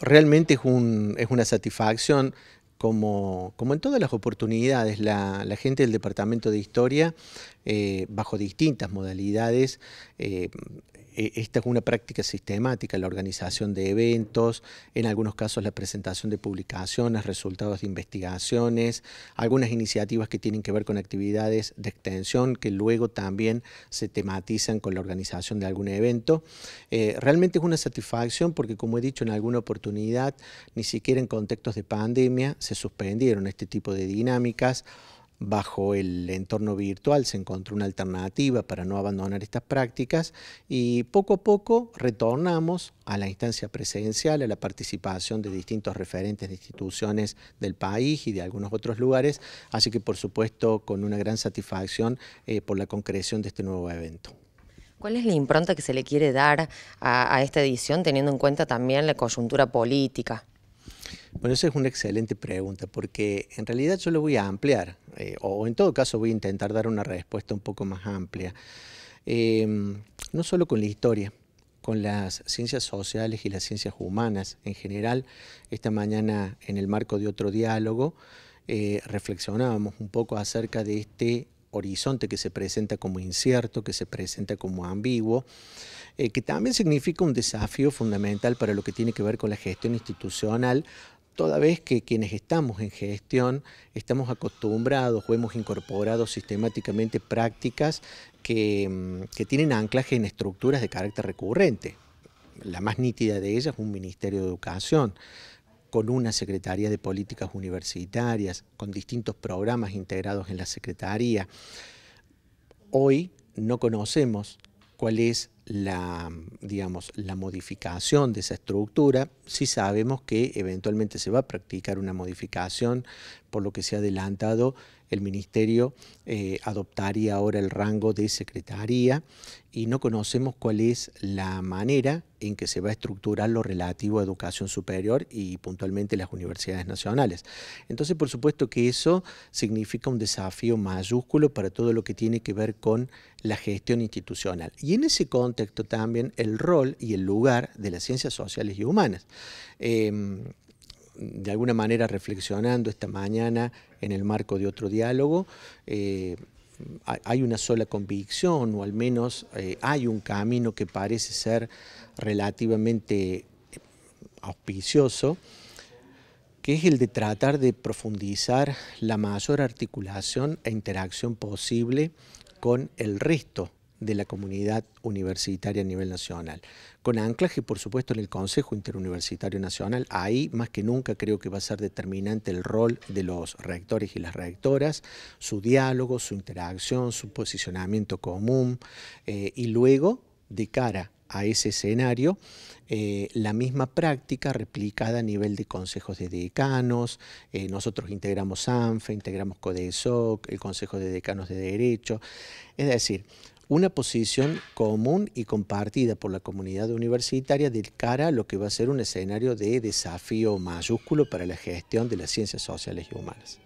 Realmente es, un, es una satisfacción como, en todas las oportunidades, la, gente del Departamento de Historia, eh, bajo distintas modalidades, eh, eh, esta es una práctica sistemática, la organización de eventos, en algunos casos la presentación de publicaciones, resultados de investigaciones, algunas iniciativas que tienen que ver con actividades de extensión que luego también se tematizan con la organización de algún evento. realmente es una satisfacción porque, como he dicho en alguna oportunidad, ni siquiera en contextos de pandemia suspendieron este tipo de dinámicas. Bajo el entorno virtual se encontró una alternativa para no abandonar estas prácticas y poco a poco retornamos a la instancia presencial, a la participación de distintos referentes de instituciones del país y de algunos otros lugares, así que por supuesto con una gran satisfacción eh, por la concreción de este nuevo evento. ¿Cuál es la impronta que se le quiere dar a esta edición teniendo en cuenta también la coyuntura política? Bueno, esa es una excelente pregunta, porque en realidad yo lo voy a ampliar, eh, o en todo caso voy a intentar dar una respuesta un poco más amplia, em, no solo con la historia, con las ciencias sociales y las ciencias humanas en general. Esta mañana, en el marco de otro diálogo, eh, reflexionábamos un poco acerca de este horizonte que se presenta como incierto, que se presenta como ambiguo, eh, que también significa un desafío fundamental para lo que tiene que ver con la gestión institucional, toda vez que quienes estamos en gestión estamos acostumbrados o hemos incorporado sistemáticamente prácticas que, mm, tienen anclaje en estructuras de carácter recurrente. La más nítida de ellas es un Ministerio de Educación con una Secretaría de Políticas Universitarias, con distintos programas integrados en la Secretaría. Hoy no conocemos cuál es la, digamos, la modificación de esa estructura, si sabemos que eventualmente se va a practicar una modificación, por lo que se ha adelantado, el Ministerio eh, adoptaría ahora el rango de Secretaría y no conocemos cuál es la manera en que se va a estructurar lo relativo a educación superior y puntualmente las universidades nacionales. Entonces, por supuesto que eso significa un desafío mayúsculo para todo lo que tiene que ver con la gestión institucional. Y en ese contexto, también el rol y el lugar de las ciencias sociales y humanas. Em, de alguna manera reflexionando esta mañana en el marco de otro diálogo, eh, hay una sola convicción o al menos eh, hay un camino que parece ser relativamente auspicioso, que es el de tratar de profundizar la mayor articulación e interacción posible con el resto de la comunidad universitaria a nivel nacional. Con anclaje, por supuesto, en el Consejo Interuniversitario Nacional, ahí más que nunca creo que va a ser determinante el rol de los rectores y las rectoras, su diálogo, su interacción, su posicionamiento común eh, y luego, de cara a ese escenario, eh, la misma práctica replicada a nivel de consejos de decanos, eh, nosotros integramos ANFE, integramos CODESOC, el Consejo de Decanos de Derecho, es decir, una posición común y compartida por la comunidad universitaria del cara a lo que va a ser un escenario de desafío mayúsculo para la gestión de las ciencias sociales y humanas.